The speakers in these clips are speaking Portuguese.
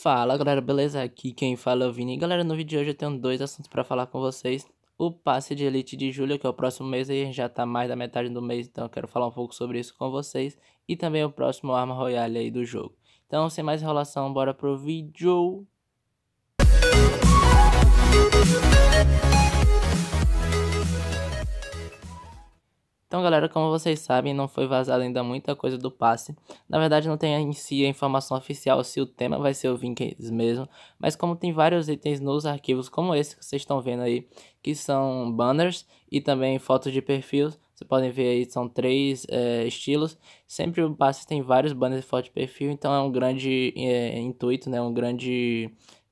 Fala galera, beleza? Aqui quem fala é o Vini. Galera, no vídeo de hoje eu tenho dois assuntos para falar com vocês. O passe de elite de julho, que é o próximo mês aí, já tá mais da metade do mês, então eu quero falar um pouco sobre isso com vocês. E também o próximo arma royale aí do jogo. Então, sem mais enrolação, bora pro vídeo. galera, como vocês sabem, não foi vazada ainda muita coisa do passe. Na verdade, não tem em si a informação oficial se o tema vai ser o Vikings mesmo, mas como tem vários itens nos arquivos como esse que vocês estão vendo aí, que são banners e também fotos de perfil, vocês podem ver aí, são três é, estilos. Sempre o passe tem vários banners e fotos de perfil, então é um grande é, intuito, né? um grande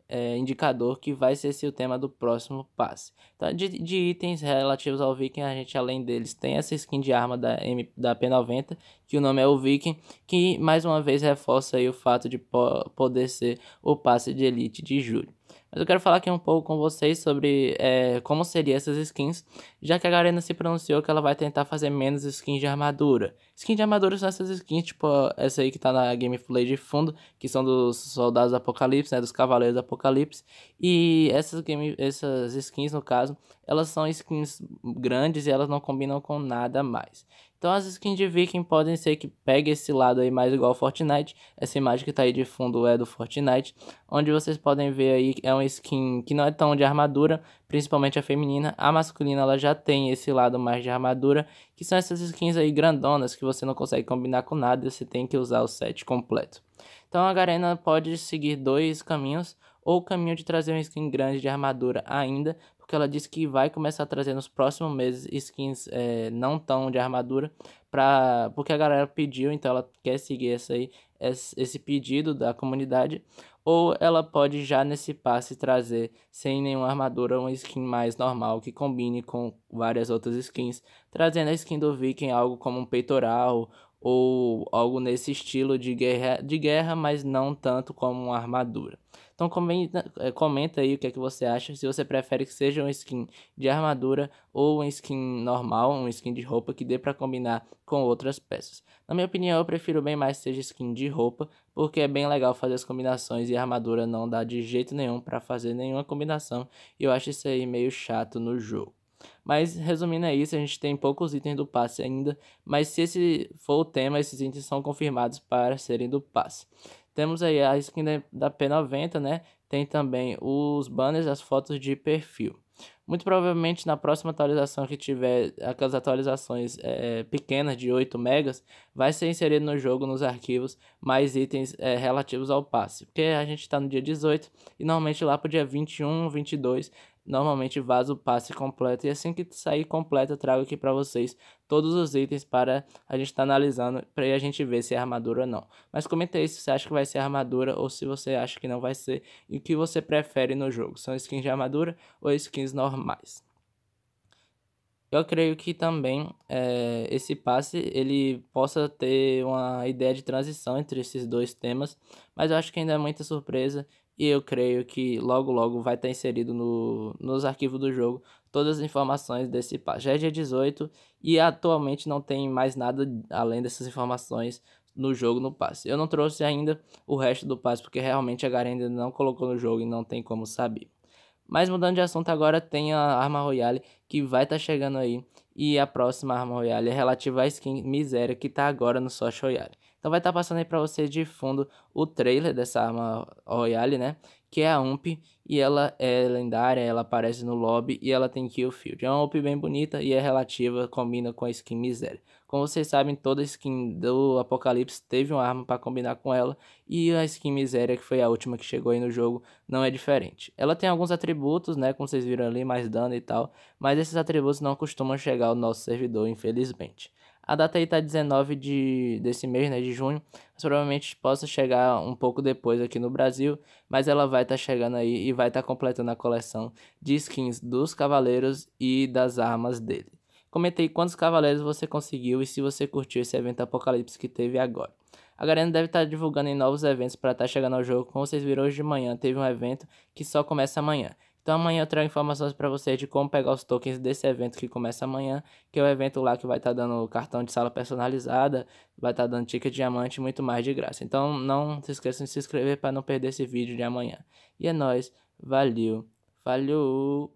é, indicador que vai ser se o tema do próximo passe. Então, de, de, itens relativos ao Viking, a gente além deles tem essa skin de arma da, M, da P90, que o nome é o Viking, que mais uma vez reforça aí o fato de po poder ser o passe de elite de julho. Mas eu quero falar aqui um pouco com vocês sobre é, como seriam essas skins, já que a Garena se pronunciou que ela vai tentar fazer menos skins de armadura. Skins de armadura são essas skins, tipo essa aí que tá na gameplay de fundo, que são dos soldados do Apocalipse, né, dos Cavaleiros do Apocalipse. E essas, game, essas skins, no caso, elas são skins grandes e elas não combinam com nada mais. Então as skins de Viking podem ser que pegue esse lado aí mais igual ao Fortnite. Essa imagem que tá aí de fundo é do Fortnite, onde vocês podem ver aí é uma skin que não é tão de armadura, principalmente a feminina. A masculina ela já tem esse lado mais de armadura, que são essas skins aí grandonas que você não consegue combinar com nada, você tem que usar o set completo. Então a Garena pode seguir dois caminhos, ou o caminho de trazer uma skin grande de armadura ainda, porque ela disse que vai começar a trazer nos próximos meses skins é, não tão de armadura, pra, porque a galera pediu, então ela quer seguir essa aí, esse pedido da comunidade, ou ela pode já nesse passe trazer sem nenhuma armadura uma skin mais normal que combine com várias outras skins, trazendo a skin do Viking algo como um peitoral ou algo nesse estilo de guerra, de guerra mas não tanto como uma armadura. Então comenta, eh, comenta aí o que é que você acha, se você prefere que seja um skin de armadura ou um skin normal, um skin de roupa que dê para combinar com outras peças. Na minha opinião, eu prefiro bem mais que seja skin de roupa, porque é bem legal fazer as combinações e a armadura não dá de jeito nenhum para fazer nenhuma combinação, e eu acho isso aí meio chato no jogo. Mas resumindo é isso, a gente tem poucos itens do passe ainda, mas se esse for o tema, esses itens são confirmados para serem do passe. Temos aí a skin da P90, né? Tem também os banners, as fotos de perfil. Muito provavelmente na próxima atualização que tiver, aquelas atualizações é, é pequenas de 8 megas, vai ser inserido no jogo, nos arquivos, mais itens é, relativos ao passe. Porque a gente está no dia 18 e normalmente lá para o dia 21, 22, normalmente vaza o passe completo. E assim que sair completo, eu trago aqui para vocês todos os itens para a gente estar tá analisando, para a gente ver se é armadura ou não. Mas comenta aí se você acha que vai ser armadura ou se você acha que não vai ser e o que você prefere no jogo. São skins de armadura ou skins normais? normais. Eu creio que também é, esse passe ele possa ter uma ideia de transição entre esses dois temas, mas eu acho que ainda é muita surpresa e eu creio que logo logo vai estar inserido no, nos arquivos do jogo todas as informações desse passe. Já é dia 18 e atualmente não tem mais nada além dessas informações no jogo no passe. Eu não trouxe ainda o resto do passe porque realmente a Garenda não colocou no jogo e não tem como saber. Mas mudando de assunto agora, tem a Arma Royale que vai estar tá chegando aí. E a próxima Arma Royale é relativa à skin Miséria, que está agora no Sosh Royale. Então vai estar tá passando aí para você de fundo o trailer dessa Arma Royale, né? que é a Ump, e ela é lendária, ela aparece no lobby e ela tem kill field. É uma Ump bem bonita e é relativa, combina com a skin Miséria. Como vocês sabem, toda skin do Apocalipse teve uma arma para combinar com ela, e a skin Miséria, que foi a última que chegou aí no jogo, não é diferente. Ela tem alguns atributos, né, como vocês viram ali, mais dano e tal, mas esses atributos não costumam chegar ao nosso servidor, infelizmente. A data aí tá 19 de, desse mês, né, de junho, mas provavelmente possa chegar um pouco depois aqui no Brasil, mas ela vai estar tá chegando aí e vai estar tá completando a coleção de skins dos cavaleiros e das armas dele. Comentei quantos cavaleiros você conseguiu e se você curtiu esse evento Apocalipse que teve agora. A Garena deve estar tá divulgando em novos eventos para estar tá chegando ao jogo. Como vocês viram hoje de manhã, teve um evento que só começa amanhã. Então amanhã eu trago informações para vocês de como pegar os tokens desse evento que começa amanhã, que é o evento lá que vai estar tá dando cartão de sala personalizada, vai estar tá dando ticket diamante e muito mais de graça. Então não se esqueçam de se inscrever para não perder esse vídeo de amanhã. E é nóis, valeu, valeu!